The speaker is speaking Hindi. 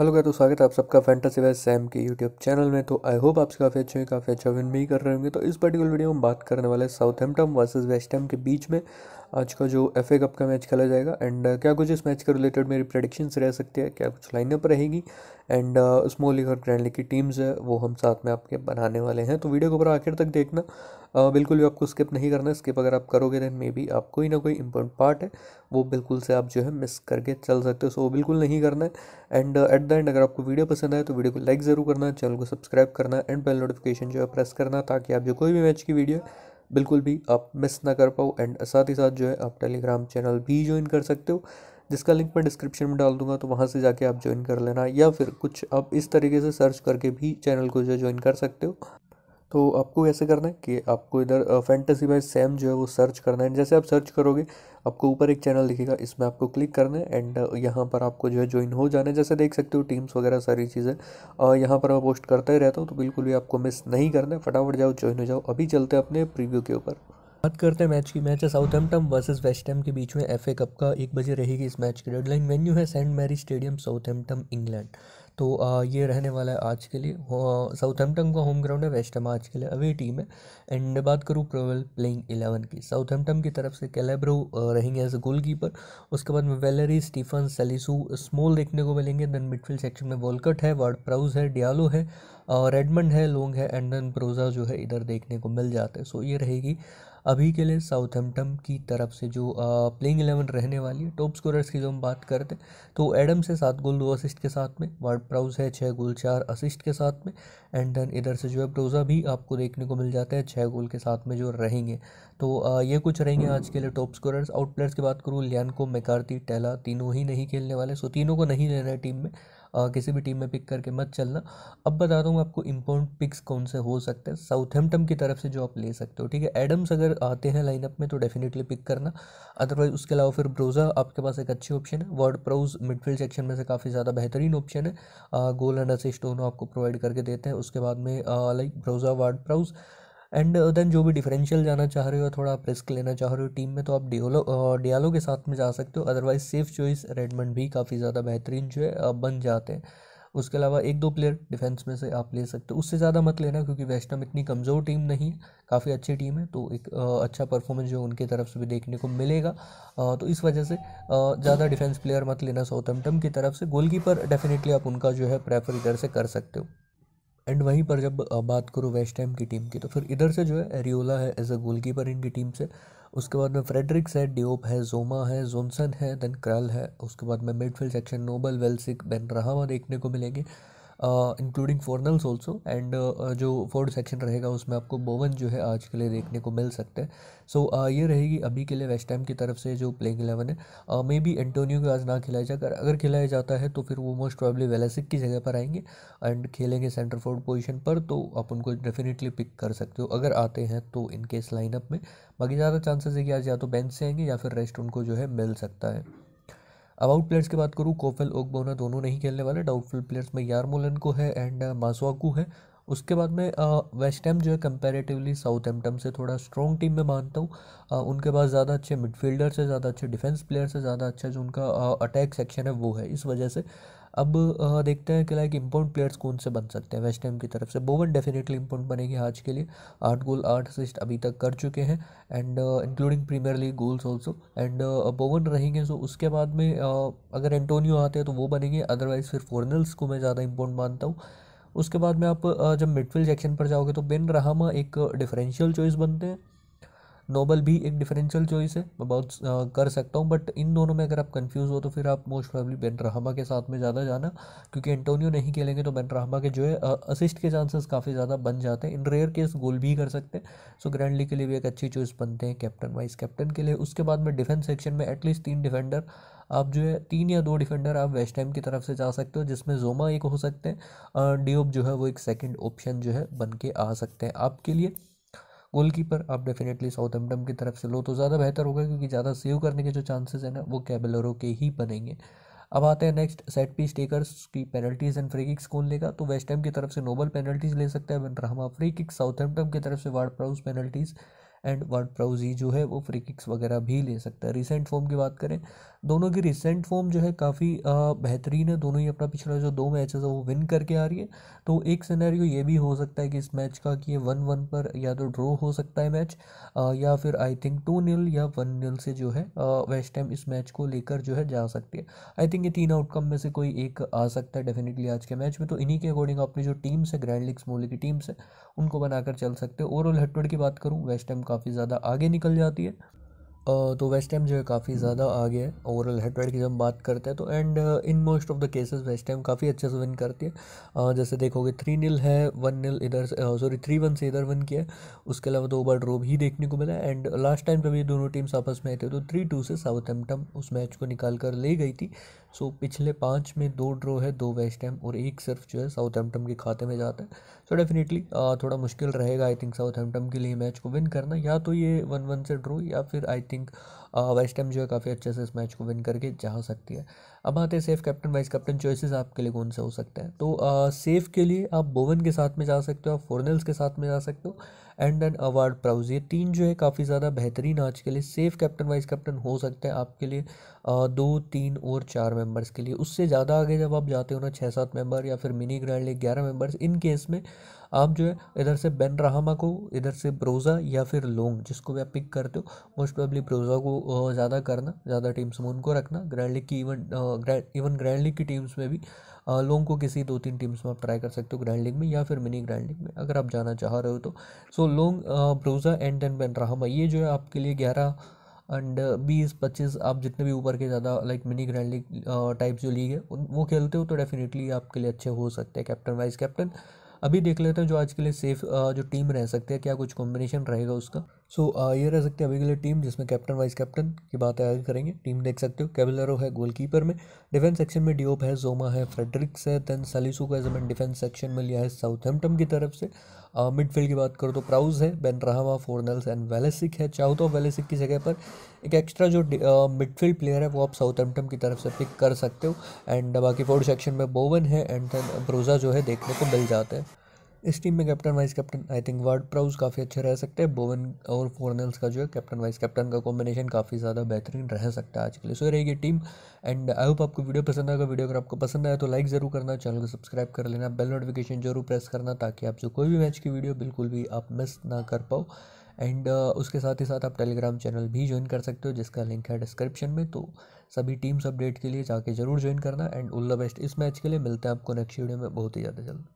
हेलो क्या तो स्वागत है आप सबका फैंटासी वेस्ट सैम के यूट्यूब चैनल में तो आई होप आप काफ़ी अच्छे हैं काफ़ी अच्छा विन भी कर रहे होंगे तो इस पर्टिकुलर वीडियो में बात करने वाले Southampton versus West Ham के बीच में आज का जो एफ ए कप का मैच खेला जाएगा एंड uh, क्या कुछ इस मैच के रिलेटेड मेरी प्रडिक्शंस रह सकती है क्या कुछ लाइनअप रहेगी एंड स्मॉल लीग और ग्रैंड लीग की टीम्स है वो हम साथ में आपके बनाने वाले हैं तो वीडियो को पूरा आखिर तक देखना uh, बिल्कुल भी आपको स्किप नहीं करना स्किप अगर आप करोगे दैन मे बी आप कोई ना कोई इंपॉर्टेंट पार्ट है वो बिल्कुल से आप जो है मिस करके चल सकते हो सो बिल्कुल नहीं करना है एंड एट द एंड अगर आपको वीडियो पसंद आए तो वीडियो को लाइक ज़रूर करना चैनल को सब्सक्राइब करना एंड बेल नोटिफिकेशन जो है प्रेस करना ताकि आप जो कोई भी मैच की वीडियो बिल्कुल भी आप मिस ना कर पाओ एंड साथ ही साथ जो है आप टेलीग्राम चैनल भी ज्वाइन कर सकते हो जिसका लिंक मैं डिस्क्रिप्शन में डाल दूंगा तो वहाँ से जाके आप ज्वाइन कर लेना या फिर कुछ आप इस तरीके से सर्च करके भी चैनल को जो ज्वाइन कर सकते हो तो आपको ऐसे करना है कि आपको इधर फैंटेसी बाय सैम जो है वो सर्च करना है जैसे आप सर्च करोगे आपको ऊपर एक चैनल दिखेगा इसमें आपको क्लिक करना है एंड यहाँ पर आपको जो है ज्वाइन हो जाना है जैसे देख सकते हो टीम्स वगैरह सारी चीज़ें यहाँ पर मैं पोस्ट करता ही रहता हूँ तो बिल्कुल भी आपको मिस नहीं करना है फटाफट जाओ ज्वाइन हो जाओ अभी चलते हैं अपने प्रीव्यू के ऊपर बात करते हैं मैच की मैच है साउथहैम्पटन वर्सेज वेस्टहैम के बीच में एफ कप का एक बजे रहेगी इस मैच की डेडलाइन वेन्यू है Saint Mary stadium Southampton England तो आ, ये रहने वाला है आज के लिए साउथहैम्पटन का होम ग्राउंड है वेस्टहैम आज के लिए अवे टीम है एंड बात करूँ प्रोवेल प्लेइंग एलेवन की साउथहैम्पटन की तरफ से कैलेब्रो रहेंगे एज ए गोल कीपर उसके बाद में वेलरी स्टीफन सेलिसू स्मॉल देखने को मिलेंगे देन मिडफील्ड सेक्शन में वॉलकट है वर्ड प्राउज है डियालो है रेडमंड है लोंग है एंड देन प्रोजा जो है इधर देखने को मिल जाते हैं सो ये रहेगी अभी के लिए साउथहैम्पटन की तरफ से जो प्लेइंग एलेवन रहने वाली है टॉप स्कोरर्स की जो हम बात करते हैं तो एडम्स है सात गोल दो असिस्ट के साथ में वार्ड प्राउज है छः गोल चार असिस्ट के साथ में एंड देन इधर से जो है प्रोजा भी आपको देखने को मिल जाता है छः गोल के साथ में जो रहेंगे तो ये कुछ रहेंगे आज के लिए टॉप स्कोरर्स आउट प्लेयर्स की बात करूँ लियानको मेकार्ती टेला तीनों ही नहीं खेलने वाले सो तीनों को नहीं लेना है टीम में आ, किसी भी टीम में पिक करके मत चलना अब बता दूँ आपको इम्पोर्टेंट पिक्स कौन से हो सकते हैं साउथहैम्पटन की तरफ से जो आप ले सकते हो ठीक है एडम्स अगर आते हैं लाइनअप में तो डेफिनेटली पिक करना अदरवाइज उसके अलावा फिर ब्रोजा आपके पास एक अच्छी ऑप्शन है वर्ड प्रोज मिडफील्ड सेक्शन में से काफ़ी ज़्यादा बेहतरीन ऑप्शन है गोल एंड असिस्ट दोनों आपको प्रोवाइड करके देते हैं उसके बाद में like Broja Ward Prowse and then uh, जो भी डिफरेंशियल जाना चाह रहे हो थोड़ा आप रिस्क लेना चाह रहे हो टीम में तो आप डियोलो डियालो uh, के साथ में जा सकते हो अदरवाइज सेफ चॉइस रेडमंड भी काफ़ी ज़्यादा बेहतरीन जो है uh, बन जाते हैं उसके अलावा एक दो प्लेयर डिफेंस में से आप ले सकते हो उससे ज़्यादा मत लेना क्योंकि वेस्टम इतनी कमज़ोर टीम नहीं है काफ़ी अच्छी टीम है तो एक अच्छा परफॉर्मेंस जो उनकी तरफ से भी देखने को मिलेगा तो इस वजह से ज़्यादा डिफेंस प्लेयर मत लेना साउथम्पटन की तरफ से गोलकीपर डेफिनेटली आप उनका जो है प्रेफर इधर से कर सकते हो एंड वहीं पर जब बात करूँ वेस्ट टाइम की टीम की तो फिर इधर से जो है एरियोला है एज अ गोलकीपर इनकी टीम से उसके बाद में फ्रेडरिक्स है डिओप है जोमा है जोनसन है देन क्रल है उसके बाद में मिडफील्ड सेक्शन नोबल वेल्सिक बेन रहा देखने को मिलेंगे इंक्लूडिंग फोर्नल्स ऑल्सो एंड जो फोर्ड सेक्शन रहेगा उसमें आपको बोवन जो है आज के लिए देखने को मिल सकता है सो so, uh, ये रहेगी अभी के लिए वेस्ट टाइम की तरफ से जो प्लेइंग एलेवन है मे बी एंटोनियो को आज ना खिलाया जाए अगर खिलाया जाता है तो फिर वो मोस्ट प्रॉब्ली वेलासिक की जगह पर आएंगे एंड खेलेंगे सेंटर फोर्ड पोजिशन पर तो आप उनको डेफिनेटली पिक कर सकते हो अगर आते हैं तो इनके इस लाइनअप में बाकी ज़्यादा चांसेस है कि आज या तो बेंच से आएंगे या फिर रेस्ट उनको जो है मिल सकता है अब आउट प्लेयर्स की बात करूँ कोफेल ओकबोना दोनों नहीं खेलने वाले डाउटफुल प्लेयर्स में को है एंड uh, मासवाकू है उसके बाद में वेस्ट uh, जो है कंपैरेटिवली साउथ एम्पटम से थोड़ा स्ट्रॉन्ग टीम में मानता हूँ uh, उनके पास ज़्यादा अच्छे मिडफील्डर से ज़्यादा अच्छे डिफेंस प्लेयर से ज़्यादा अच्छा जो उनका अटैक सेक्शन है वो है इस वजह से अब देखते हैं कि लाइक इम्पोर्ट प्लेयर्स कौन से बन सकते हैं वेस्ट की तरफ से बोवन डेफिनेटली इम्पोर्ट बनेगी आज के लिए आठ गोल आठ असिस्ट अभी तक कर चुके हैं and including premier league goals also and Bowen रहेंगे सो उसके बाद में अगर एंटोनियो आते हैं तो वो बनेंगे अदरवाइज़ फिर फॉरनर्स को मैं ज़्यादा इम्पोर्ट मानता हूँ उसके बाद में आप जब मिडफील्ड सेक्शन पर जाओगे तो बेन रहामा एक डिफरेंशियल चॉइस बनते हैं नोबल भी एक डिफरेंशियल चॉइस है मैं बहुत आ, कर सकता हूँ बट इन दोनों में अगर आप कंफ्यूज हो तो फिर आप मोस्ट प्रॉब्ली रहामा के साथ में ज़्यादा जाना क्योंकि एंटोनियो नहीं खेलेंगे तो रहामा के जो है असिस्ट के चांसेस काफ़ी ज़्यादा बन जाते हैं इन रेयर केस गोल भी कर सकते हैं सो ग्रैंड लीग के लिए भी एक अच्छी चॉइस बनते हैं कैप्टन वाइस कैप्टन के लिए उसके बाद में डिफेंस सेक्शन में एटलीस्ट तीन डिफेंडर आप जो है तीन या दो डिफेंडर आप वेस्ट टाइम की तरफ से जा सकते हो जिसमें जोमा एक हो सकते हैं डिओब जो है वो एक सेकंड ऑप्शन जो है बन के आ सकते हैं आपके लिए गोलकीपर आप डेफिनेटली साउथ साउथहैम्पटन की तरफ से लो तो ज़्यादा बेहतर होगा क्योंकि ज़्यादा सेव करने के जो चांसेस हैं ना वो कैबलरों के ही बनेंगे अब आते हैं नेक्स्ट सेट पीस टेकर्स की पेनल्टीज एंड फ्री किक्स कौन लेगा तो वेस्ट की तरफ से नोबल पेनल्टीज ले सकते हैं बन रहा फ्री किक्स साउथहैम्पटन की तरफ से Ward Prowse penalties and Ward Prowse जो है वो फ्री किक्स वगैरह भी ले सकता है रिसेंट फॉर्म की बात करें दोनों की रिसेंट फॉर्म जो है काफ़ी बेहतरीन है दोनों ही अपना पिछला जो दो मैच है वो विन करके आ रही है तो एक सिनेरियो ये भी हो सकता है कि इस मैच का कि ये वन वन पर या तो ड्रॉ हो सकता है मैच आ, या फिर आई थिंक टू नील या वन नील से जो है वेस्ट टाइम इस मैच को लेकर जो है जा सकती है आई थिंक ये तीन आउटकम में से कोई एक आ सकता है डेफिनेटली आज के मैच में तो इन्हीं के अकॉर्डिंग अपनी जो टीम्स है ग्रैंड लिग्स स्मोली की टीम्स है उनको बनाकर चल सकते हैं ओवरऑल हेटवर्ड की बात करूँ वेस्ट टाइम काफ़ी ज़्यादा आगे निकल जाती है तो वेस्ट टाइम जो है काफ़ी हम्म। ज़्यादा आगे है ओवरऑल हेड टू हेड की जब बात करते हैं तो and in most of the cases waste time काफ़ी अच्छे से विन करती है uh, जैसे देखोगे थ्री नील है वन नील इधर सॉरी थ्री वन से इधर वन किया उसके अलावा दो बार ड्रो भी देखने को मिला एंड लास्ट टाइम जब ये दोनों टीम्स आपस में आए थे तो थ्री टू से साउथ एम्पटम उस मैच को निकाल कर ले गई थी सो so, पिछले पाँच में दो ड्रॉ है दो वेस्ट एम और एक सिर्फ जो है साउथ एम्पटम के खाते में जाता है सो so, डेफिनेटली थोड़ा मुश्किल रहेगा आई थिंक साउथ एम्पटम के लिए मैच को विन करना या तो ये वन वन से ड्रॉ या फिर आई थिंक वेस्ट टाइम जो है काफ़ी अच्छे से इस मैच को विन करके जा सकती है अब आते हैं safe captain vice captain choices आपके लिए कौन से हो सकते हैं तो सेफ uh, के लिए आप बोवन के साथ में जा सकते हो आप फोरनल्स के साथ में जा सकते हो एंड देन अवार्ड प्राउज ये तीन जो है काफ़ी ज़्यादा बेहतरीन आज के लिए सेफ कैप्टन वाइस कैप्टन हो सकते हैं आपके लिए आ, uh, दो तीन और चार मेंबर्स के लिए उससे ज़्यादा आगे जब आप जाते हो ना छः सात मेंबर या फिर मिनी ग्रैंड लीग ग्यारह मेंबर्स इन केस में आप जो है इधर से बेन रहामा को इधर से ब्रोज़ा या फिर लोंग जिसको भी आप पिक करते हो मोस्ट प्रॉब्ली ब्रोज़ा को ज़्यादा करना ज़्यादा टीम्स में उनको रखना ग्रैंड लीग की even grand even grand league की टीम्स में भी लोंग को किसी दो तीन टीम्स में आप ट्राई कर सकते हो ग्रैंड लीग में या फिर मिनी ग्रैंड लीग में अगर आप जाना चाह रहे हो तो so Long Broja and then Benrahma ये जो है आपके लिए ग्यारह एंड बीस पच्चीस आप जितने भी ऊपर के ज़्यादा like mini grand league type जो लीग है वो खेलते हो तो डेफिनेटली आपके लिए अच्छे हो सकते हैं कैप्टन वाइस कैप्टन अभी देख लेते हैं जो आज के लिए सेफ जो टीम रह सकती है क्या कुछ कॉम्बिनेशन रहेगा उसका सो so, ये रह सकते हैं अभी के लिए टीम जिसमें कैप्टन वाइस कैप्टन की बात आगे करेंगे टीम देख सकते हो कैबलरो है गोलकीपर में डिफेंस सेक्शन में डिओप है जोमा है फ्रेडरिक्स है देन सलीसू का जमीन डिफेंस सेक्शन में लिया है साउथ की तरफ से मिडफील्ड की बात करो तो प्राउज है बेन रहा फोर्नल्स एंड वेलेसिक है चाहो तो वेलेसिक की जगह पर एक एक्स्ट्रा जो मिडफील्ड प्लेयर है वो आप साउथ एम्पटम की तरफ से पिक कर सकते हो एंड बाकी फोर्ड सेक्शन में बोवन है एंड देन ब्रोज़ा जो है देखने को मिल जाते हैं इस टीम में captain vice captain I think Ward Prowse काफ़ी अच्छे रह सकते हैं बोवन और फोरनल्स का जो है कैप्टन वाइस कैप्टन का कॉम्बिनेशन काफ़ी ज़्यादा बेहतरीन रह सकता है आज के लिए सो रहेगी टीम एंड आई होप आपको वीडियो पसंद आएगा वीडियो अगर आपको पसंद आया तो लाइक ज़रूर करना चैनल को सब्सक्राइब कर लेना बेल नोटिफिकेशन जरूर प्रेस करना ताकि आपसे कोई भी मैच की वीडियो बिल्कुल भी आप मिस ना कर पाओ एंड uh, उसके साथ ही साथ आप टेलीग्राम चैनल भी ज्वाइन कर सकते हो जिसका लिंक है डिस्क्रिप्शन में तो सभी टीम्स अपडेट के लिए जाके जरूर ज्वाइन करना एंड ऑल द बेस्ट इस मैच के लिए मिलते हैं आपको नेक्स्ट वीडियो में बहुत ही ज़्यादा जल्द